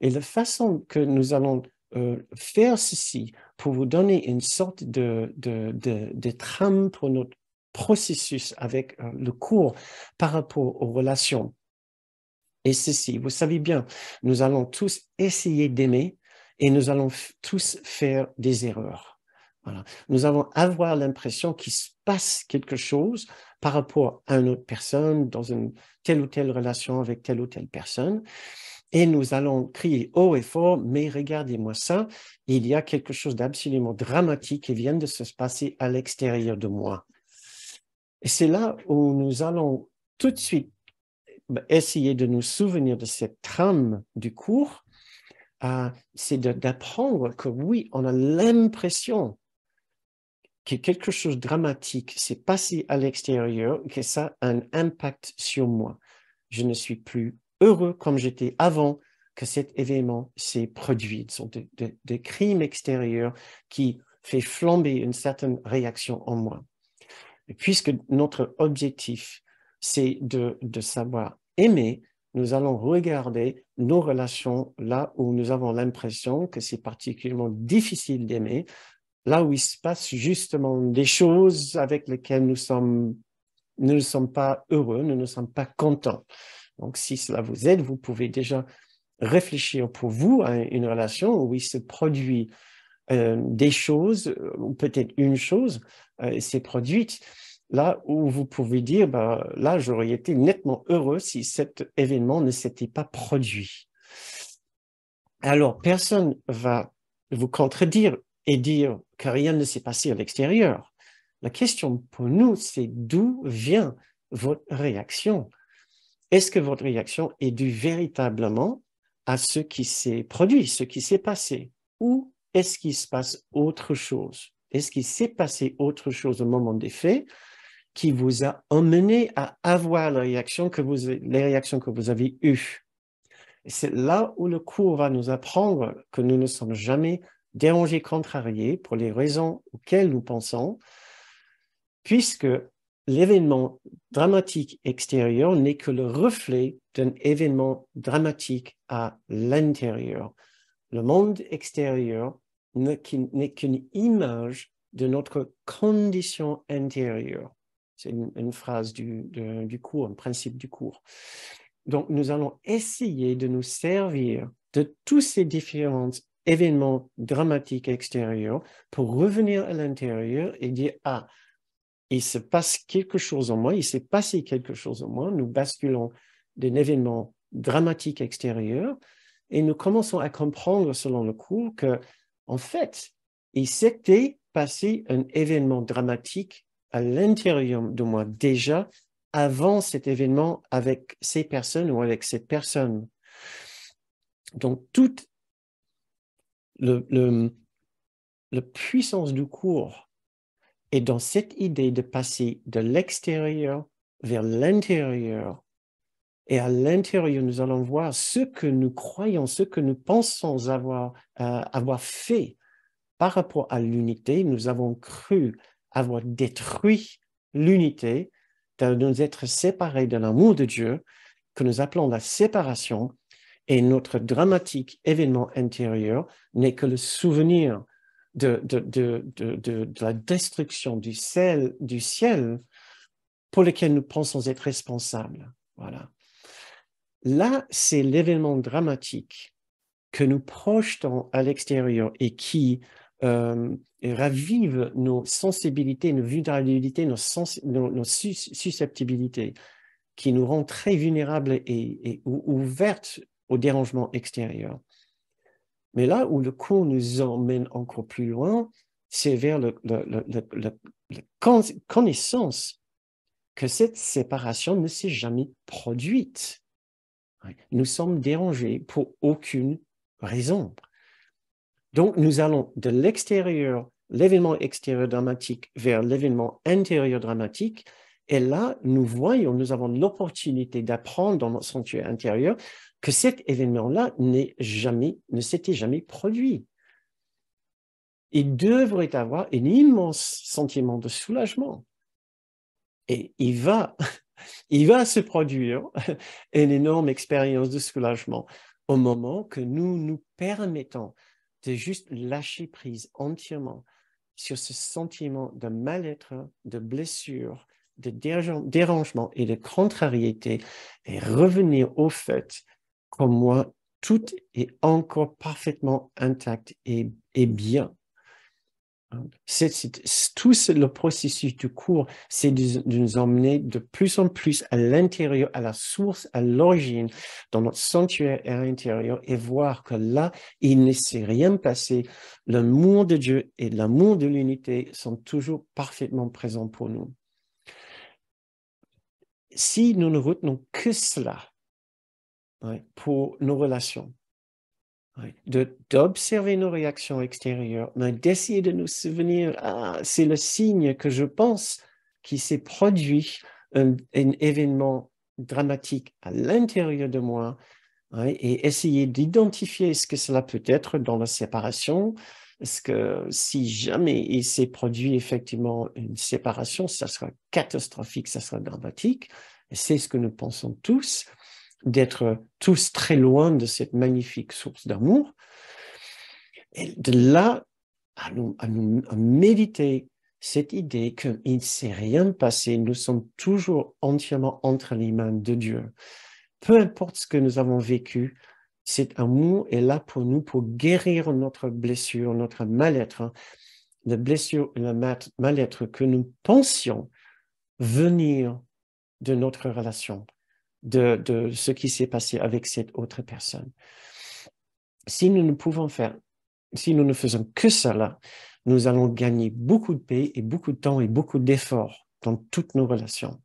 Et la façon que nous allons euh, faire ceci pour vous donner une sorte de, de, de, de trame pour notre processus avec euh, le cours par rapport aux relations. Et ceci, vous savez bien, nous allons tous essayer d'aimer et nous allons tous faire des erreurs. Voilà. Nous allons avoir l'impression qu'il se passe quelque chose par rapport à une autre personne, dans une telle ou telle relation avec telle ou telle personne et nous allons crier haut et fort, mais regardez-moi ça, il y a quelque chose d'absolument dramatique qui vient de se passer à l'extérieur de moi. Et c'est là où nous allons tout de suite bah, essayer de nous souvenir de cette trame du cours, euh, c'est d'apprendre que oui, on a l'impression que quelque chose de dramatique s'est passé à l'extérieur, que ça a un impact sur moi. Je ne suis plus heureux comme j'étais avant que cet événement s'est produit. Ce sont des crimes extérieurs qui fait flamber une certaine réaction en moi. puisque notre objectif, c'est de, savoir aimer, nous allons regarder nos relations là où nous avons l'impression que c'est particulièrement difficile d'aimer, là où il se passe justement des choses avec lesquelles nous sommes, nous ne sommes pas heureux, nous ne sommes pas contents. Donc, si cela vous aide, vous pouvez déjà réfléchir pour vous à une relation où il se produit euh, des choses, euh, ou peut-être une chose euh, s'est produite, là où vous pouvez dire, ben, là, j'aurais été nettement heureux si cet événement ne s'était pas produit. Alors, personne va vous contredire et dire que rien ne s'est passé à l'extérieur. La question pour nous, c'est d'où vient votre réaction est-ce que votre réaction est due véritablement à ce qui s'est produit, ce qui s'est passé, ou est-ce qu'il se passe autre chose Est-ce qu'il s'est passé autre chose au moment des faits qui vous a emmené à avoir la réaction que vous, les réactions que vous avez eues C'est là où le cours va nous apprendre que nous ne sommes jamais dérangés, contrariés pour les raisons auxquelles nous pensons, puisque l'événement dramatique extérieur n'est que le reflet d'un événement dramatique à l'intérieur. Le monde extérieur n'est qu'une image de notre condition intérieure. C'est une, phrase du, du cours, un principe du cours. Donc, nous allons essayer de nous servir de tous ces différents événements dramatiques extérieurs pour revenir à l'intérieur et dire, ah, il se passe quelque chose en moi, il s'est passé quelque chose en moi, nous basculons d'un événement dramatique extérieur et nous commençons à comprendre selon le cours que, en fait, il s'était passé un événement dramatique à l'intérieur de moi déjà avant cet événement avec ces personnes ou avec cette personne. Donc, toute le, le, la puissance du cours et dans cette idée de passer de l'extérieur vers l'intérieur, et à l'intérieur, nous allons voir ce que nous croyons, ce que nous pensons avoir, euh, avoir fait par rapport à l'unité. Nous avons cru avoir détruit l'unité, de nous être séparés de l'amour de Dieu, que nous appelons la séparation, et notre dramatique événement intérieur n'est que le souvenir de, de, la destruction du ciel, du ciel pour lequel nous pensons être responsables. Voilà. Là, c'est l'événement dramatique que nous projetons à l'extérieur et qui euh, ravive nos sensibilités, nos vulnérabilités, nos, susceptibilités, qui nous rend très vulnérables et, ouvertes aux dérangements extérieurs. Mais là où le cours nous emmène encore plus loin, c'est vers la connaissance que cette séparation ne s'est jamais produite. Nous sommes dérangés pour aucune raison. Donc nous allons de l'extérieur, l'événement extérieur dramatique vers l'événement intérieur dramatique, et là, nous voyons, nous avons l'opportunité d'apprendre dans notre sanctuaire intérieur que cet événement-là n'est jamais, ne s'était jamais produit. Il devrait avoir un immense sentiment de soulagement. Et il va, il va se produire une énorme expérience de soulagement au moment que nous nous permettons de juste lâcher prise entièrement sur ce sentiment de mal-être, de blessure, de dérangement et de contrariété et revenir au fait qu'au moi, tout est encore parfaitement intact et, bien. tout le processus du cours, c'est de, nous emmener de plus en plus à l'intérieur, à la source, à l'origine, dans notre sanctuaire intérieur et voir que là, il ne s'est rien passé. L'amour de Dieu et l'amour de l'unité sont toujours parfaitement présents pour nous si nous ne retenons que cela pour nos relations, d'observer nos réactions extérieures, mais d'essayer de nous souvenir, ah, c'est le signe que je pense qu'il s'est produit un, événement dramatique à l'intérieur de moi, et essayer d'identifier ce que cela peut être dans la séparation, parce que si jamais il s'est produit effectivement une séparation, ça sera catastrophique, ça sera dramatique. C'est ce que nous pensons tous, d'être tous très loin de cette magnifique source d'amour. Et de là, à, nous, à, méditer cette idée qu'il ne s'est rien passé, nous sommes toujours entièrement entre les mains de Dieu. Peu importe ce que nous avons vécu, cet amour est là pour nous, pour guérir notre blessure, notre mal-être, hein. la blessure et le mal-être que nous pensions venir de notre relation, de, de ce qui s'est passé avec cette autre personne. Si nous ne pouvons faire, si nous ne faisons que cela, nous allons gagner beaucoup de paix et beaucoup de temps et beaucoup d'efforts dans toutes nos relations.